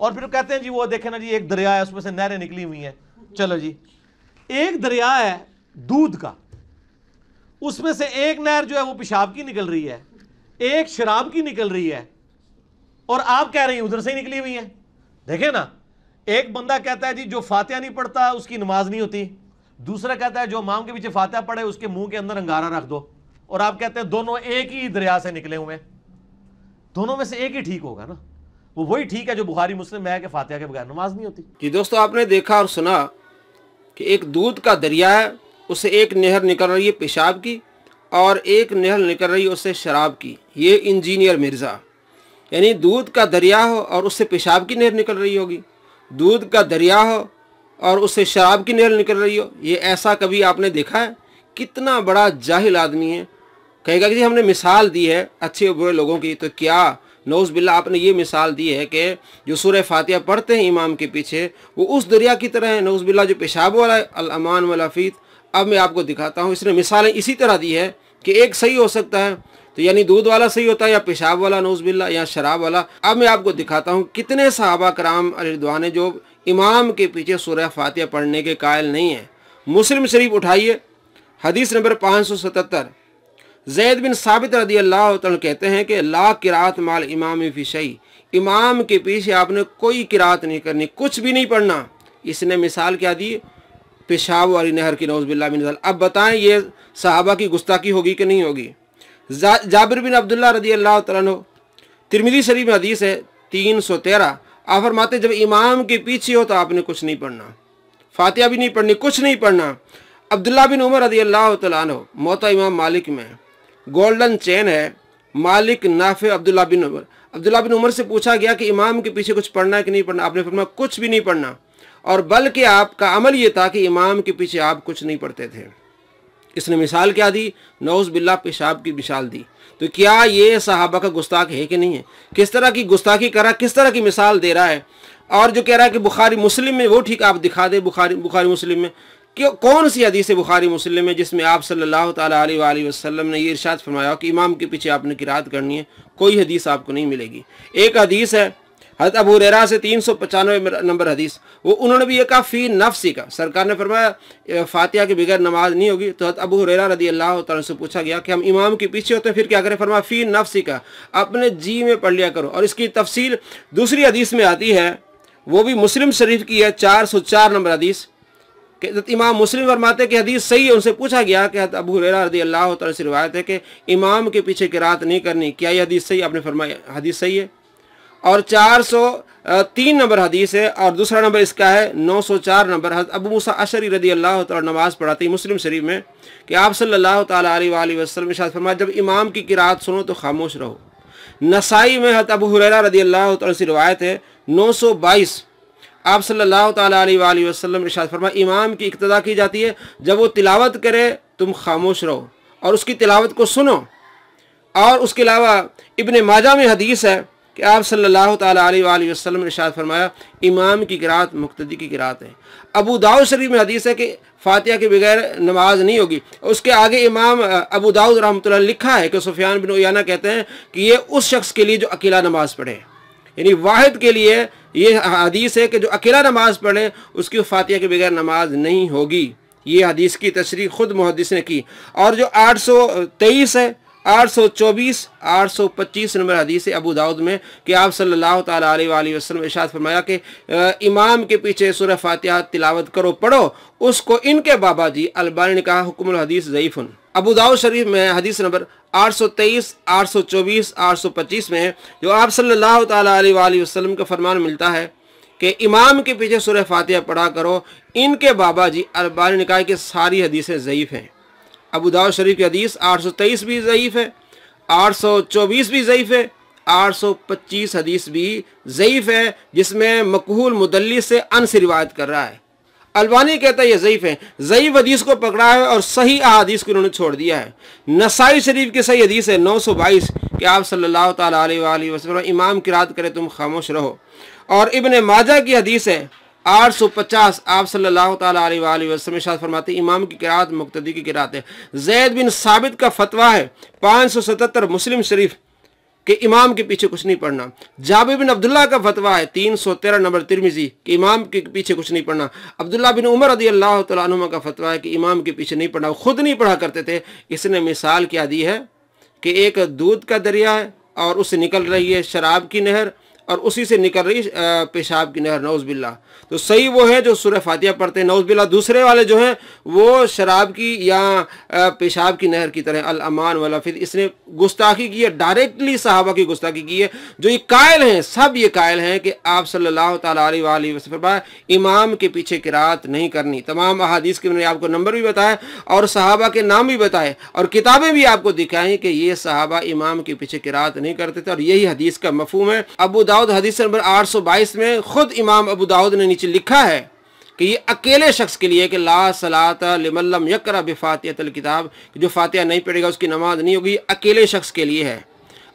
और फिर कहते हैं जी वो देखे ना जी एक दरिया है उसमें से नहरें निकली हुई हैं चलो जी एक दरिया है दूध का उसमें से एक नहर जो है वो पेशाब की निकल रही है एक शराब की निकल रही है और आप कह रहे हैं उधर से ही निकली हुई है देखे ना एक बंदा कहता है जी जो फातिहा नहीं पढ़ता उसकी नमाज नहीं होती दूसरा कहता है जो माम के पीछे फातिहा पढ़े उसके मुंह के अंदर अंगारा रख दो और आप कहते हैं दोनों एक ही दरिया से निकले हुए दोनों में से एक ही ठीक होगा ना वो वही ठीक है जो बुखारी मुस्लिम में है कि फातिहा के बगैर नमाज नहीं होती जी दोस्तों आपने देखा और सुना कि एक दूध का दरिया है उससे एक नहर निकल रही है पेशाब की और एक नहर निकल रही है उससे शराब की ये इंजीनियर मिर्ज़ा यानी दूध का दरिया हो और उससे पेशाब की नहर निकल रही होगी दूध का दरिया हो और उससे शराब की नहर निकल रही हो ये ऐसा कभी आपने देखा है कितना बड़ा जाहिल आदमी है कहेगा कि हमने मिसाल दी है अच्छे बुरे लोगों की तो क्या नौज बिल्ला आपने ये मिसाल दी है कि जो सूर्य फातिहा पढ़ते हैं इमाम के पीछे वो उस दरिया की तरह है नौज बिल्ला जो पेशाब वाला अलमान वलाफीत अब मैं आपको दिखाता हूँ इसने मिसालें इसी तरह दी है कि एक सही हो सकता है तो यानी दूध वाला सही होता है या पेशाब वाला नौजबिल्ला या शराब वाला अब मैं आपको दिखाता हूँ कितने सहाबा कराम अरिदवान जो इमाम के पीछे सूर्य फातिहा पढ़ने के कायल नहीं है मुस्लिम शरीफ उठाइए हदीस नंबर पाँच सौ सतहत्तर जैद बिन साबित रदी अल्लाह कहते हैं कि ला किरात माल इमाम फ़िशई इमाम के पीछे आपने कोई किरात नहीं करनी कुछ भी नहीं पढ़ना इसने मिसाल क्या दी पेशाब वाली नहर की नौजबिल्ला मिनजल अब बताएं ये साहबा की गुस्ताखी होगी कि नहीं होगी जा, जाबिर बिन अब्दुल्ला रदी अल्लाह तु तिरमिदी शरीफ में हदीस है तीन सौ तेरह आफर माते जब इमाम के पीछे हो तो आपने कुछ नहीं पढ़ना फातिहा भी नहीं पढ़नी कुछ नहीं पढ़ना अब्दुल्ला बिन उमर रदी अल्लाह तु मोता इमाम मालिक में गोल्डन चैन है मालिक नाफे अब्दुल्ला बिन उमर अब्दुल्ला बिन उमर से पूछा गया कि इमाम के पीछे कुछ पढ़ना है कि नहीं पढ़ना आपने फरमाया कुछ भी नहीं पढ़ना और बल्कि आपका अमल ये था कि इमाम के पीछे आप कुछ नहीं पढ़ते थे इसने मिसाल क्या दी नौज बिल्ला पेशाब की मिसाल दी तो क्या ये साहबा का गुस्ताख है कि नहीं है किस तरह की गुस्ताखी करा किस तरह की मिसाल दे रहा है और जो कह रहा है कि बुखारी मुस्लिम में वो ठीक आप दिखा दे बुखारी बुखारी मुस्लिम में क्यों कौन सी हदीस बुखारी मुस्लिम है जिसमें आप सल्लल्लाहु सल्ला वसल्लम ने ये इरशाद फरमाया कि इमाम के पीछे आपने किरात करनी है कोई हदीस आपको नहीं मिलेगी एक हदीस है हज अबू रेरा से तीन सौ पचानवे नंबर हदीस वो उन्होंने भी ये कहा फ़ी नफ़ का सरकार ने फरमाया फातिहा के बगैर नमाज नहीं होगी तो हज अबू रेरा रदी अल्लाह तला से पूछा गया कि हम इमाम के पीछे होते हैं फिर क्या करें फरमाया फ़ी नफ का अपने जी में पढ़ लिया करो और इसकी तफसील दूसरी हदीस में आती है वो भी मुस्लिम शरीफ की है चार सौ चार नंबर हदीस इमाम मुस्लिम फरमाते कि हदीस सही है उनसे पूछा गया कि अबू हुरैरा रदी अल्लाह तला से रिवायत है कि इमाम के पीछे किरात नहीं करनी क्या ये हदीस सही आपने फरमाया हदीस सही है और चार सौ तीन नंबर हदीस है और दूसरा नंबर इसका है नौ सौ चार नंबर अबू मूसा अशरी रदी अल्लाह तला नमाज़ पढ़ाती मुस्लिम शरीफ में कि आप सल्लल्लाहु अलैहि वसल्लम शायद फरमाए जब इमाम की किरात सुनो तो खामोश रहो नसाई में हत अबू हुरैरा रदी अल्लाह तला से रिवायत है नौ सौ बाईस आप सल्लल्लाहु अलैहि वसल्लम इरशाद फरमा इमाम की इक्तदा की जाती है जब वो तिलावत करे तुम खामोश रहो और उसकी तिलावत को सुनो और उसके अलावा इबन माजा में हदीस है कि आप सल्लल्लाहु अलैहि वसल्लम इरशाद फरमाया इमाम की किरात मुख्तदी की किरात है अबू दाऊद शरीफ में हदीस है कि फातिहा के बगैर नमाज नहीं होगी उसके आगे इमाम अबू दाऊद रहमत लिखा है कि सुफियान बिन उयाना कहते हैं कि ये उस शख्स के लिए जो अकेला नमाज़ पढ़े यानी वाहिद के लिए ये हदीस है कि जो अकेला नमाज पढ़े उसकी फातिया के बगैर नमाज नहीं होगी ये हदीस की तशरी ख़ुद मुहदस ने की और जो आठ सौ तेईस है आठ सौ चौबीस आठ सौ पच्चीस नंबर हदीस है अबू दाऊद में कि आप सल्लल्लाहु अलैहि वसल्लम इशाद फरमाया कि इमाम के पीछे सुरह फातिहा तिलावत करो पढ़ो उसको इनके बाबा जी अलबानी ने कहा हुक्म हदीस ज़यीफ़ुन अबूदाऊ शरीफ में हदीस नंबर 823, 824, 825 में जो आप सल्लल्लाहु अलैहि वसल्लम का फरमान मिलता है कि इमाम के पीछे सुरह फातिहा पढ़ा करो इनके बाबा जी अरबान निकाय की सारी हदीसें ज़यीफ़ हैं अबूदाऊ शरीफ की हदीस 823 भी ज़यीफ़ है 824 भी ज़यीफ़ है 825 हदीस भी ज़यीफ़ है जिसमें मकहूल मुदलिस से अन से रिवायत कर रहा है अलबानी कहता है ये ज़यीफ़ है ज़यीफ़ हदीस को पकड़ा है और सही अहादीस को उन्होंने छोड़ दिया है नसाई शरीफ की सही हदीस है नौ सौ बाईस कि आप सल्लल्लाहु अलैहि वसल्लम इमाम की रात करें तुम खामोश रहो और इबन माजा की हदीस है आठ सौ पचास आप सल्लल्लाहु अलैहि वसल्लम शाद फरमाते इमाम की किरात मुक्तदी की किरात है जैद बिन साबित का फतवा है पाँच सौ सतहत्तर मुस्लिम शरीफ कि इमाम के पीछे कुछ नहीं पढ़ना जाबे बिन अब्दुल्ला का फतवा है तीन सौ तेरह नंबर तिरमिजी कि इमाम के पीछे कुछ नहीं पढ़ना अब्दुल्ला बिन उमर रदी अल्लाह तुम का फतवा है कि इमाम के पीछे नहीं पढ़ना खुद नहीं पढ़ा करते थे इसने मिसाल क्या दी है कि एक दूध का दरिया है और उससे निकल रही है शराब की नहर और उसी से निकल रही पेशाब की नहर नौजबिल्ला तो सही वो है जो सूर्य फातिया पढ़ते हैं नौजबिल्ला दूसरे वाले जो हैं वो शराब की या पेशाब की नहर की तरह अलमान वाला फिर इसने गुस्ताखी की है डायरेक्टली साहबा की गुस्ताखी की है जो ये कायल हैं सब ये कायल हैं कि आप सल्लल्लाहु सल्ला वसल्लम इमाम के पीछे किरात नहीं करनी तमाम अहादीस के मैंने आपको नंबर भी बताया और साहबा के नाम भी बताए और किताबें भी आपको दिखाई कि ये साहबा इमाम के पीछे किरात नहीं करते थे और यही हदीस का मफहम है अबू दाऊद हदीस नंबर 822 में ख़ुद इमाम अबू दाऊद ने नीचे लिखा है कि ये अकेले शख्स के लिए कि ला सलात लिमल्लम यकरा बिफातियातल किताब जो फातिहा नहीं पढ़ेगा उसकी नमाज नहीं होगी अकेले शख्स के लिए है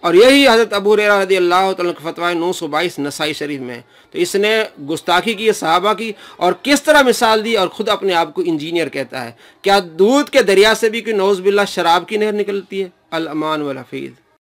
और यही हज़रत अबू रेरा रदी अल्लाह फतवा नौ सौ बाईस नसाई शरीफ में तो इसने गुस्ताखी की सहाबा की और किस तरह मिसाल दी और ख़ुद अपने आप को इंजीनियर कहता है क्या दूध के दरिया से भी कोई नौज़ बिल्ला शराब की नहर निकलती है अलमान वफीज़